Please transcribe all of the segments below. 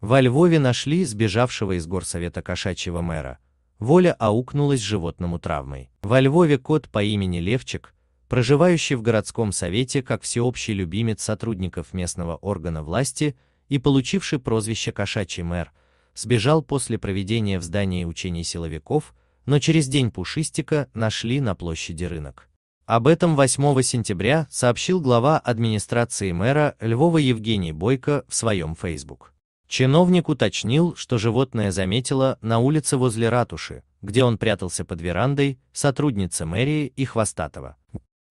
Во Львове нашли сбежавшего из горсовета кошачьего мэра. Воля аукнулась животному травмой. Во Львове кот по имени Левчик, проживающий в городском совете как всеобщий любимец сотрудников местного органа власти и получивший прозвище «кошачий мэр», сбежал после проведения в здании учений силовиков, но через день Пушистика нашли на площади рынок. Об этом 8 сентября сообщил глава администрации мэра Львова Евгений Бойко в своем Facebook. Чиновник уточнил, что животное заметило на улице возле ратуши, где он прятался под верандой, сотрудница мэрии и хвостатого.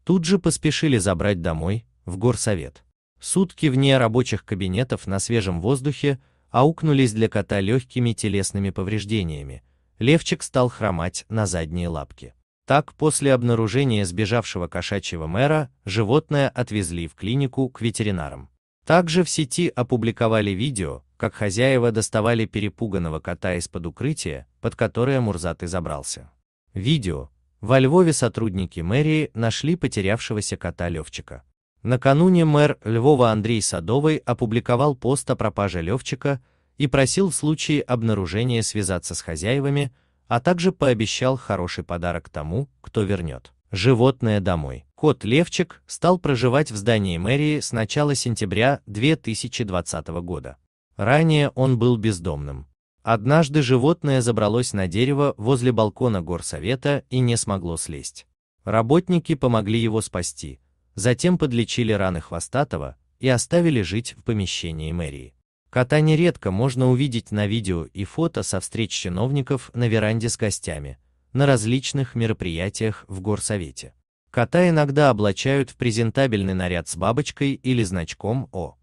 Тут же поспешили забрать домой, в горсовет. Сутки вне рабочих кабинетов на свежем воздухе аукнулись для кота легкими телесными повреждениями. Левчик стал хромать на задние лапки. Так, после обнаружения сбежавшего кошачьего мэра, животное отвезли в клинику к ветеринарам. Также в сети опубликовали видео, как хозяева доставали перепуганного кота из-под укрытия, под которое Мурзаты забрался. Видео. Во Львове сотрудники мэрии нашли потерявшегося кота Левчика. Накануне мэр Львова Андрей Садовый опубликовал пост о пропаже Левчика и просил в случае обнаружения связаться с хозяевами, а также пообещал хороший подарок тому, кто вернет животное домой. Кот Левчик стал проживать в здании мэрии с начала сентября 2020 года. Ранее он был бездомным. Однажды животное забралось на дерево возле балкона горсовета и не смогло слезть. Работники помогли его спасти, затем подлечили раны хвостатого и оставили жить в помещении мэрии. Кота нередко можно увидеть на видео и фото со встреч чиновников на веранде с гостями, на различных мероприятиях в горсовете. Кота иногда облачают в презентабельный наряд с бабочкой или значком О.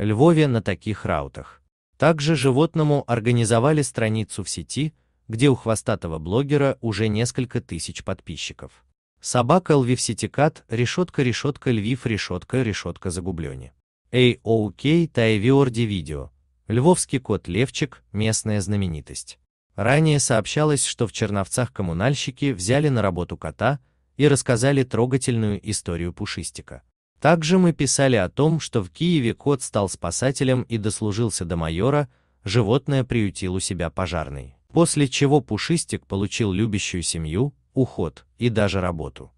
Львове на таких раутах. Также животному организовали страницу в сети, где у хвостатого блогера уже несколько тысяч подписчиков. Собака львив ситикат, решетка, решетка, львив, решетка, решетка загублени. Эй, окей, тайвиорди видео. Львовский кот Левчик, местная знаменитость. Ранее сообщалось, что в Черновцах коммунальщики взяли на работу кота и рассказали трогательную историю пушистика. Также мы писали о том, что в Киеве кот стал спасателем и дослужился до майора, животное приютил у себя пожарный. После чего Пушистик получил любящую семью, уход и даже работу.